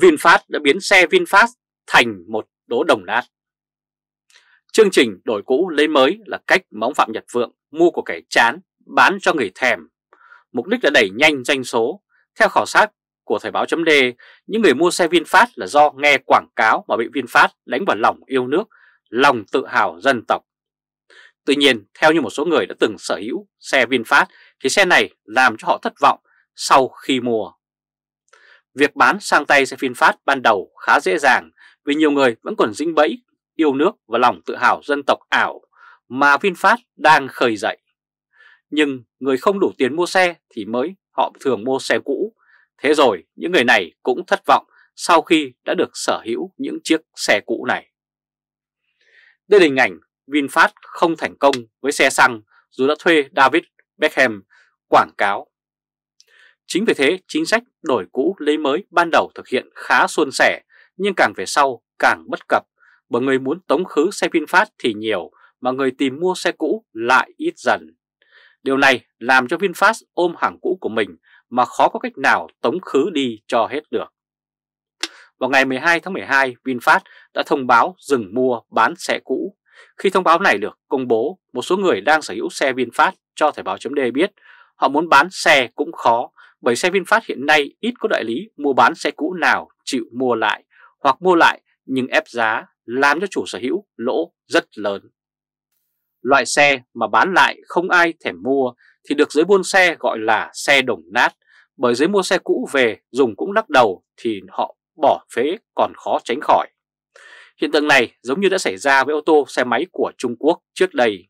VinFast đã biến xe VinFast thành một đố đồng nát. Chương trình đổi cũ lấy mới là cách mà ông Phạm Nhật Vượng mua của kẻ chán, bán cho người thèm. Mục đích là đẩy nhanh doanh số. Theo khảo sát của Thời báo D, những người mua xe VinFast là do nghe quảng cáo mà bị VinFast đánh vào lòng yêu nước, lòng tự hào dân tộc. Tuy nhiên, theo như một số người đã từng sở hữu xe VinFast thì xe này làm cho họ thất vọng sau khi mua. Việc bán sang tay xe VinFast ban đầu khá dễ dàng vì nhiều người vẫn còn dính bẫy, yêu nước và lòng tự hào dân tộc ảo mà VinFast đang khởi dậy. Nhưng người không đủ tiền mua xe thì mới họ thường mua xe cũ. Thế rồi những người này cũng thất vọng sau khi đã được sở hữu những chiếc xe cũ này. Đây là hình ảnh VinFast không thành công với xe xăng dù đã thuê David Beckham quảng cáo Chính vì thế, chính sách đổi cũ lấy mới ban đầu thực hiện khá suôn sẻ, nhưng càng về sau càng bất cập, bởi người muốn tống khứ xe VinFast thì nhiều, mà người tìm mua xe cũ lại ít dần. Điều này làm cho VinFast ôm hàng cũ của mình mà khó có cách nào tống khứ đi cho hết được. Vào ngày 12 tháng 12, VinFast đã thông báo dừng mua bán xe cũ. Khi thông báo này được công bố, một số người đang sở hữu xe VinFast cho Thời báo chấm biết họ muốn bán xe cũng khó bởi xe VinFast hiện nay ít có đại lý mua bán xe cũ nào chịu mua lại hoặc mua lại nhưng ép giá làm cho chủ sở hữu lỗ rất lớn. Loại xe mà bán lại không ai thèm mua thì được giới buôn xe gọi là xe đồng nát bởi giới mua xe cũ về dùng cũng lắc đầu thì họ bỏ phế còn khó tránh khỏi. Hiện tượng này giống như đã xảy ra với ô tô xe máy của Trung Quốc trước đây.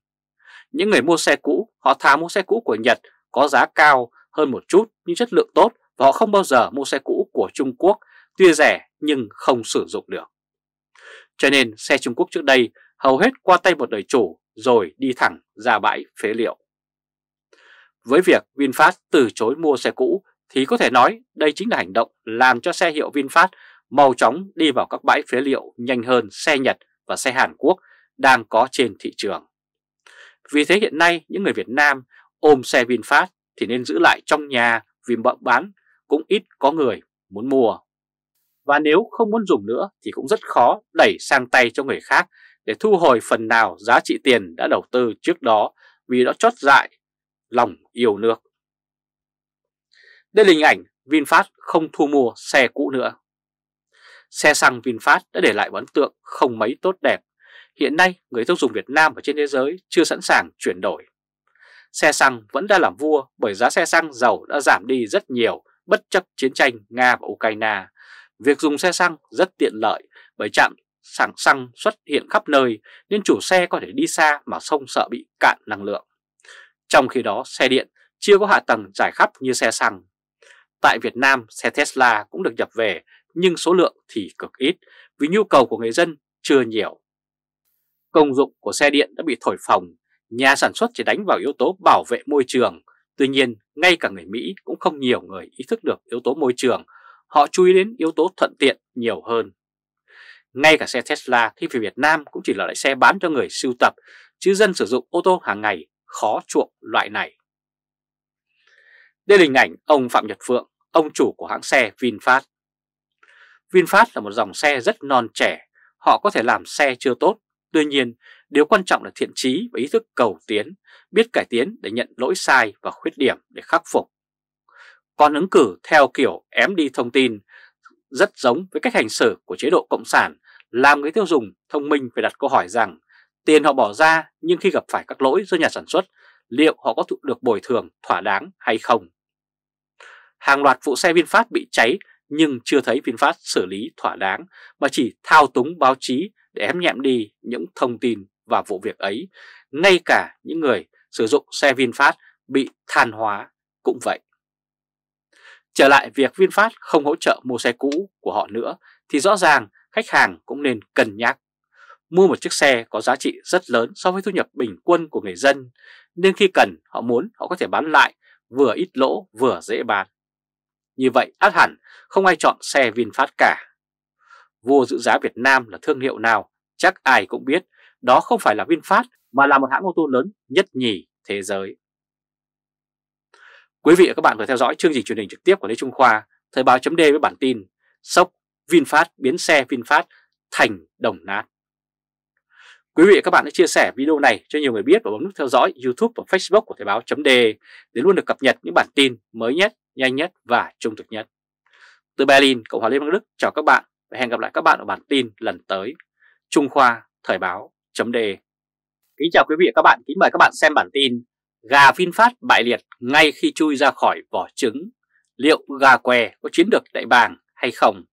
Những người mua xe cũ họ thà mua xe cũ của Nhật có giá cao hơn một chút nhưng chất lượng tốt và họ không bao giờ mua xe cũ của Trung Quốc tuy rẻ nhưng không sử dụng được. Cho nên xe Trung Quốc trước đây hầu hết qua tay một đời chủ rồi đi thẳng ra bãi phế liệu. Với việc VinFast từ chối mua xe cũ thì có thể nói đây chính là hành động làm cho xe hiệu VinFast mau chóng đi vào các bãi phế liệu nhanh hơn xe Nhật và xe Hàn Quốc đang có trên thị trường. Vì thế hiện nay những người Việt Nam ôm xe VinFast thì nên giữ lại trong nhà vì bận bán cũng ít có người muốn mua. Và nếu không muốn dùng nữa thì cũng rất khó đẩy sang tay cho người khác để thu hồi phần nào giá trị tiền đã đầu tư trước đó vì đã chót dại lòng yêu nước. Đây là hình ảnh VinFast không thu mua xe cũ nữa. Xe xăng VinFast đã để lại ấn tượng không mấy tốt đẹp. Hiện nay, người tiêu dùng Việt Nam và trên thế giới chưa sẵn sàng chuyển đổi xe xăng vẫn đã làm vua bởi giá xe xăng dầu đã giảm đi rất nhiều bất chấp chiến tranh Nga và Ukraine. Việc dùng xe xăng rất tiện lợi bởi trạm sảng xăng xuất hiện khắp nơi nên chủ xe có thể đi xa mà không sợ bị cạn năng lượng. Trong khi đó xe điện chưa có hạ tầng trải khắp như xe xăng. Tại Việt Nam xe Tesla cũng được nhập về nhưng số lượng thì cực ít vì nhu cầu của người dân chưa nhiều. Công dụng của xe điện đã bị thổi phồng nhà sản xuất chỉ đánh vào yếu tố bảo vệ môi trường. Tuy nhiên, ngay cả người Mỹ cũng không nhiều người ý thức được yếu tố môi trường, họ chú ý đến yếu tố thuận tiện nhiều hơn. Ngay cả xe Tesla khi về Việt Nam cũng chỉ là loại xe bán cho người sưu tập, chứ dân sử dụng ô tô hàng ngày khó chuộng loại này. Đây là hình ảnh ông Phạm Nhật Phượng, ông chủ của hãng xe VinFast. VinFast là một dòng xe rất non trẻ, họ có thể làm xe chưa tốt Tuy nhiên, điều quan trọng là thiện trí và ý thức cầu tiến, biết cải tiến để nhận lỗi sai và khuyết điểm để khắc phục. Còn ứng cử theo kiểu ém đi thông tin rất giống với cách hành xử của chế độ Cộng sản, làm người tiêu dùng thông minh phải đặt câu hỏi rằng tiền họ bỏ ra nhưng khi gặp phải các lỗi do nhà sản xuất, liệu họ có được bồi thường thỏa đáng hay không? Hàng loạt vụ xe VinFast bị cháy nhưng chưa thấy VinFast xử lý thỏa đáng mà chỉ thao túng báo chí để ém nhẹm đi những thông tin và vụ việc ấy. Ngay cả những người sử dụng xe VinFast bị than hóa cũng vậy. Trở lại việc VinFast không hỗ trợ mua xe cũ của họ nữa thì rõ ràng khách hàng cũng nên cân nhắc. Mua một chiếc xe có giá trị rất lớn so với thu nhập bình quân của người dân nên khi cần họ muốn họ có thể bán lại vừa ít lỗ vừa dễ bán. Như vậy át hẳn không ai chọn xe VinFast cả vua giữ giá Việt Nam là thương hiệu nào chắc ai cũng biết, đó không phải là VinFast mà là một hãng ô tô lớn nhất nhì thế giới. Quý vị và các bạn vừa theo dõi chương trình truyền hình trực tiếp của Lê Trung Khoa, Thời báo chấm với bản tin Sốc VinFast biến xe VinFast thành đồng nát. Quý vị và các bạn hãy chia sẻ video này cho nhiều người biết và bấm nút theo dõi YouTube và Facebook của Thời báo chấm để luôn được cập nhật những bản tin mới nhất, nhanh nhất và trung thực nhất. Từ Berlin, Cộng hòa Liên bang Đức chào các bạn và hẹn gặp lại các bạn ở bản tin lần tới. Trung Khoa, Thời báo, chấm đề. Kính chào quý vị và các bạn, kính mời các bạn xem bản tin Gà VinFast bại liệt ngay khi chui ra khỏi vỏ trứng Liệu gà què có chiến được đại bàng hay không?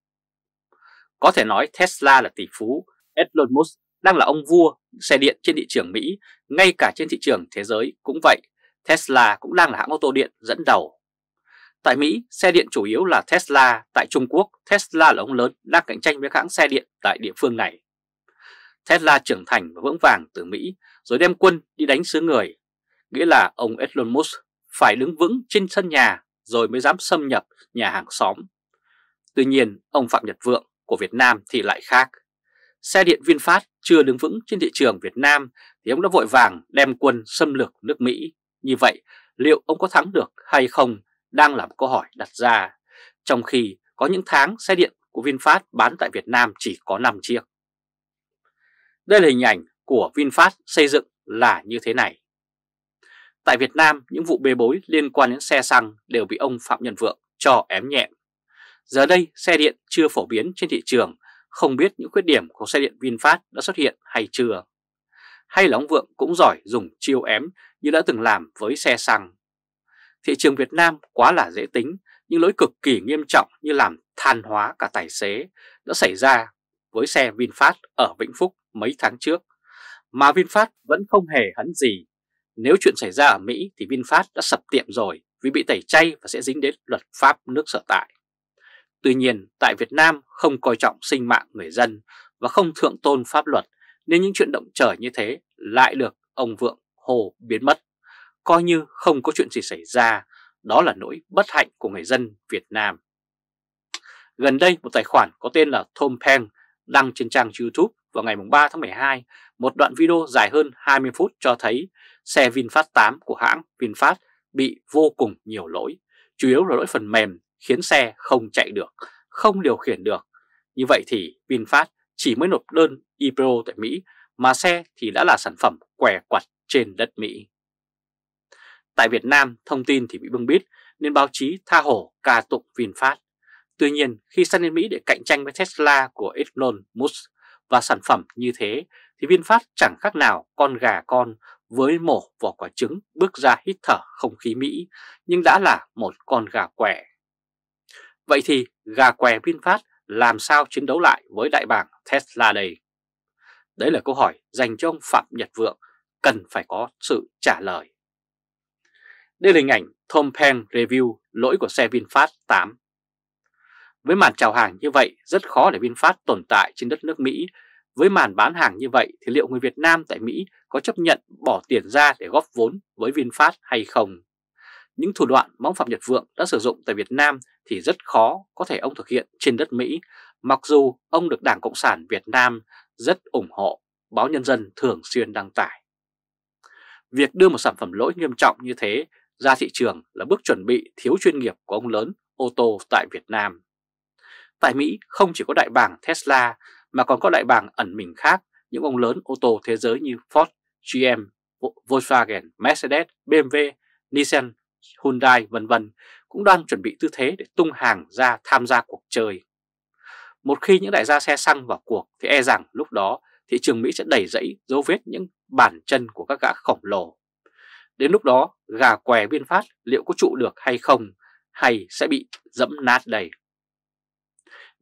Có thể nói Tesla là tỷ phú, Elon Musk đang là ông vua xe điện trên thị trường Mỹ Ngay cả trên thị trường thế giới cũng vậy Tesla cũng đang là hãng ô tô điện dẫn đầu Tại Mỹ, xe điện chủ yếu là Tesla, tại Trung Quốc, Tesla là ông lớn đang cạnh tranh với các hãng xe điện tại địa phương này. Tesla trưởng thành và vững vàng từ Mỹ rồi đem quân đi đánh xứ người, nghĩa là ông Elon Musk phải đứng vững trên sân nhà rồi mới dám xâm nhập nhà hàng xóm. Tuy nhiên, ông Phạm Nhật Vượng của Việt Nam thì lại khác. Xe điện VinFast chưa đứng vững trên thị trường Việt Nam thì ông đã vội vàng đem quân xâm lược nước Mỹ. Như vậy, liệu ông có thắng được hay không đang là một câu hỏi đặt ra, trong khi có những tháng xe điện của VinFast bán tại Việt Nam chỉ có 5 chiếc. Đây là hình ảnh của VinFast xây dựng là như thế này. Tại Việt Nam, những vụ bê bối liên quan đến xe xăng đều bị ông Phạm Nhân Vượng cho ém nhẹm. Giờ đây, xe điện chưa phổ biến trên thị trường, không biết những khuyết điểm của xe điện VinFast đã xuất hiện hay chưa. Hay là ông Vượng cũng giỏi dùng chiêu ém như đã từng làm với xe xăng. Thị trường Việt Nam quá là dễ tính, nhưng lỗi cực kỳ nghiêm trọng như làm than hóa cả tài xế đã xảy ra với xe VinFast ở Vĩnh Phúc mấy tháng trước, mà VinFast vẫn không hề hấn gì. Nếu chuyện xảy ra ở Mỹ thì VinFast đã sập tiệm rồi vì bị tẩy chay và sẽ dính đến luật pháp nước sở tại. Tuy nhiên, tại Việt Nam không coi trọng sinh mạng người dân và không thượng tôn pháp luật nên những chuyện động trời như thế lại được ông Vượng hồ biến mất coi như không có chuyện gì xảy ra, đó là nỗi bất hạnh của người dân Việt Nam. Gần đây, một tài khoản có tên là Tom Peng đăng trên trang YouTube vào ngày 3 tháng 12 một đoạn video dài hơn 20 phút cho thấy xe VinFast 8 của hãng VinFast bị vô cùng nhiều lỗi, chủ yếu là lỗi phần mềm khiến xe không chạy được, không điều khiển được. Như vậy thì VinFast chỉ mới nộp đơn IPO tại Mỹ mà xe thì đã là sản phẩm què quặt trên đất Mỹ. Tại Việt Nam, thông tin thì bị bưng bít nên báo chí tha hổ ca tụng VinFast. Tuy nhiên, khi sang đến Mỹ để cạnh tranh với Tesla của Elon Musk và sản phẩm như thế, thì VinFast chẳng khác nào con gà con với mổ vỏ quả trứng bước ra hít thở không khí Mỹ, nhưng đã là một con gà què. Vậy thì gà què VinFast làm sao chiến đấu lại với đại bảng Tesla đây? Đấy là câu hỏi dành cho ông Phạm Nhật Vượng cần phải có sự trả lời. Đây là hình ảnh Tom Peng review lỗi của xe VinFast 8. Với màn chào hàng như vậy, rất khó để VinFast tồn tại trên đất nước Mỹ. Với màn bán hàng như vậy thì liệu người Việt Nam tại Mỹ có chấp nhận bỏ tiền ra để góp vốn với VinFast hay không? Những thủ đoạn mong Phạm Nhật Vượng đã sử dụng tại Việt Nam thì rất khó có thể ông thực hiện trên đất Mỹ, mặc dù ông được Đảng Cộng sản Việt Nam rất ủng hộ, báo Nhân dân thường xuyên đăng tải. Việc đưa một sản phẩm lỗi nghiêm trọng như thế ra thị trường là bước chuẩn bị thiếu chuyên nghiệp của ông lớn ô tô tại Việt Nam. Tại Mỹ không chỉ có đại bàng Tesla mà còn có đại bàng ẩn mình khác, những ông lớn ô tô thế giới như Ford, GM, Volkswagen, Mercedes, BMW, Nissan, Hyundai vân vân cũng đang chuẩn bị tư thế để tung hàng ra tham gia cuộc chơi. Một khi những đại gia xe xăng vào cuộc thì e rằng lúc đó thị trường Mỹ sẽ đẩy dẫy dấu vết những bản chân của các gã khổng lồ Đến lúc đó, gà què VinFast liệu có trụ được hay không, hay sẽ bị dẫm nát đầy.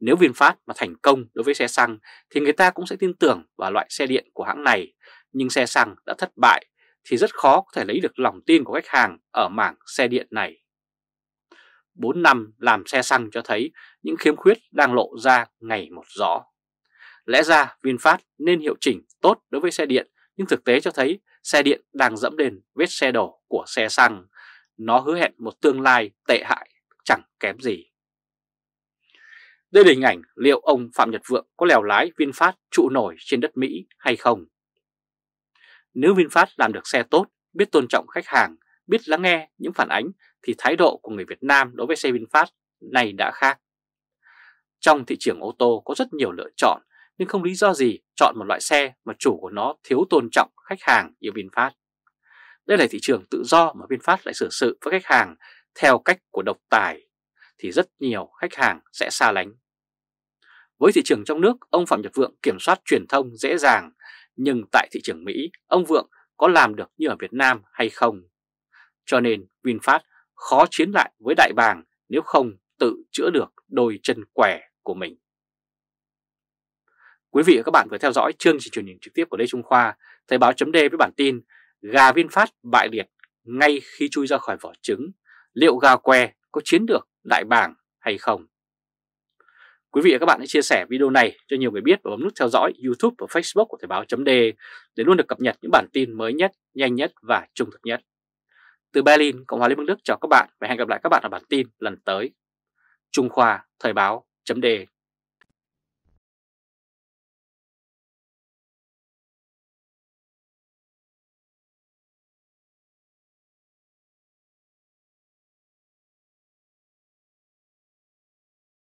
Nếu VinFast mà thành công đối với xe xăng thì người ta cũng sẽ tin tưởng vào loại xe điện của hãng này, nhưng xe xăng đã thất bại thì rất khó có thể lấy được lòng tin của khách hàng ở mảng xe điện này. 4 năm làm xe xăng cho thấy những khiếm khuyết đang lộ ra ngày một rõ. Lẽ ra VinFast nên hiệu chỉnh tốt đối với xe điện nhưng thực tế cho thấy xe điện đang dẫm lên vết xe đổ của xe xăng. Nó hứa hẹn một tương lai tệ hại chẳng kém gì. Đây là hình ảnh liệu ông Phạm Nhật Vượng có lèo lái VinFast trụ nổi trên đất Mỹ hay không. Nếu VinFast làm được xe tốt, biết tôn trọng khách hàng, biết lắng nghe những phản ánh thì thái độ của người Việt Nam đối với xe VinFast này đã khác. Trong thị trường ô tô có rất nhiều lựa chọn nhưng không lý do gì chọn một loại xe mà chủ của nó thiếu tôn trọng khách hàng như VinFast. Đây là thị trường tự do mà VinFast lại xử sự với khách hàng theo cách của độc tài thì rất nhiều khách hàng sẽ xa lánh. Với thị trường trong nước, ông Phạm Nhật Vượng kiểm soát truyền thông dễ dàng, nhưng tại thị trường Mỹ, ông Vượng có làm được như ở Việt Nam hay không? Cho nên VinFast khó chiến lại với đại bàng nếu không tự chữa được đôi chân quẻ của mình. Quý vị và các bạn vừa theo dõi chương trình truyền hình trực tiếp của Lê Trung Khoa, Thời báo chấm với bản tin Gà VinFast bại liệt ngay khi chui ra khỏi vỏ trứng, liệu gà que có chiến được đại bàng hay không? Quý vị và các bạn hãy chia sẻ video này cho nhiều người biết và bấm nút theo dõi YouTube và Facebook của Thời báo d để luôn được cập nhật những bản tin mới nhất, nhanh nhất và trung thực nhất. Từ Berlin, Cộng hòa Liên bang Đức chào các bạn và hẹn gặp lại các bạn ở bản tin lần tới. Trung Khoa Thời báo d